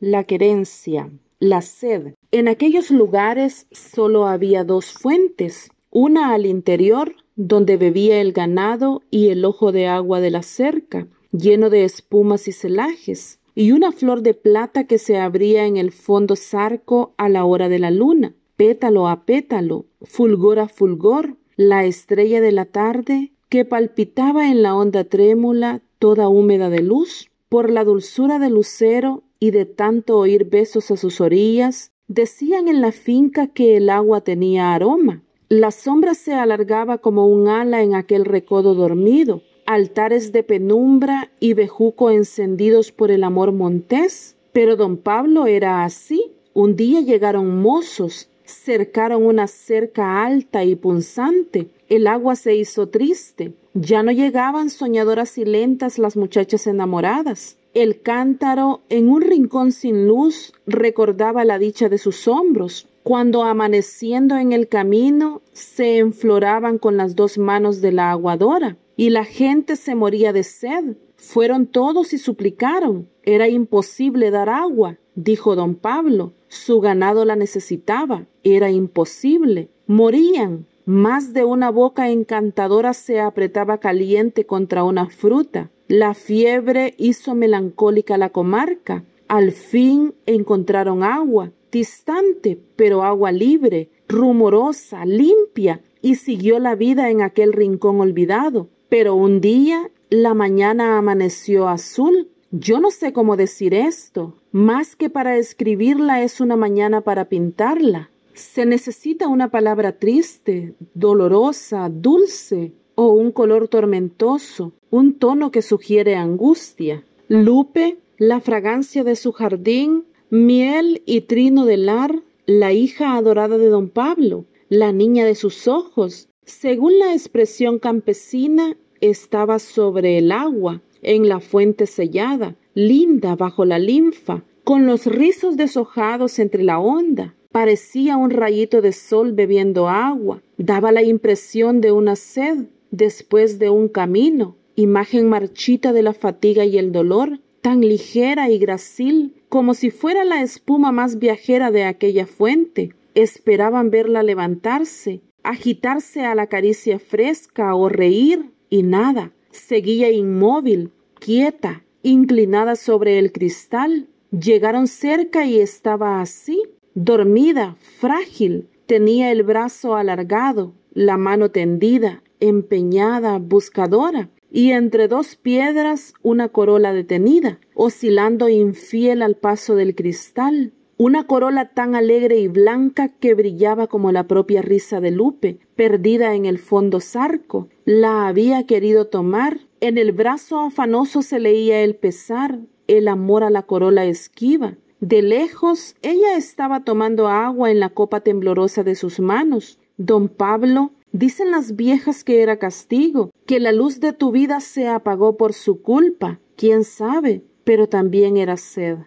la querencia, la sed. En aquellos lugares solo había dos fuentes, una al interior, donde bebía el ganado y el ojo de agua de la cerca, lleno de espumas y celajes, y una flor de plata que se abría en el fondo sarco a la hora de la luna, pétalo a pétalo, fulgor a fulgor, la estrella de la tarde que palpitaba en la onda trémula toda húmeda de luz, por la dulzura del lucero y de tanto oír besos a sus orillas, decían en la finca que el agua tenía aroma. La sombra se alargaba como un ala en aquel recodo dormido, altares de penumbra y bejuco encendidos por el amor montés. Pero don Pablo era así. Un día llegaron mozos, cercaron una cerca alta y punzante. El agua se hizo triste. Ya no llegaban soñadoras y lentas las muchachas enamoradas. El cántaro, en un rincón sin luz, recordaba la dicha de sus hombros, cuando amaneciendo en el camino se enfloraban con las dos manos de la aguadora, y la gente se moría de sed. Fueron todos y suplicaron. Era imposible dar agua, dijo don Pablo. Su ganado la necesitaba. Era imposible. Morían. Más de una boca encantadora se apretaba caliente contra una fruta. La fiebre hizo melancólica la comarca. Al fin encontraron agua, distante, pero agua libre, rumorosa, limpia, y siguió la vida en aquel rincón olvidado. Pero un día la mañana amaneció azul. Yo no sé cómo decir esto, más que para escribirla es una mañana para pintarla. Se necesita una palabra triste, dolorosa, dulce o un color tormentoso, un tono que sugiere angustia. Lupe, la fragancia de su jardín, miel y trino de lar, la hija adorada de don Pablo, la niña de sus ojos, según la expresión campesina, estaba sobre el agua, en la fuente sellada, linda bajo la linfa, con los rizos deshojados entre la onda, Parecía un rayito de sol bebiendo agua. Daba la impresión de una sed después de un camino. Imagen marchita de la fatiga y el dolor, tan ligera y gracil como si fuera la espuma más viajera de aquella fuente. Esperaban verla levantarse, agitarse a la caricia fresca o reír, y nada. Seguía inmóvil, quieta, inclinada sobre el cristal. Llegaron cerca y estaba así, Dormida, frágil, tenía el brazo alargado, la mano tendida, empeñada, buscadora, y entre dos piedras una corola detenida, oscilando infiel al paso del cristal, una corola tan alegre y blanca que brillaba como la propia risa de Lupe, perdida en el fondo zarco, la había querido tomar, en el brazo afanoso se leía el pesar, el amor a la corola esquiva, de lejos, ella estaba tomando agua en la copa temblorosa de sus manos. Don Pablo, dicen las viejas que era castigo, que la luz de tu vida se apagó por su culpa. ¿Quién sabe? Pero también era sed.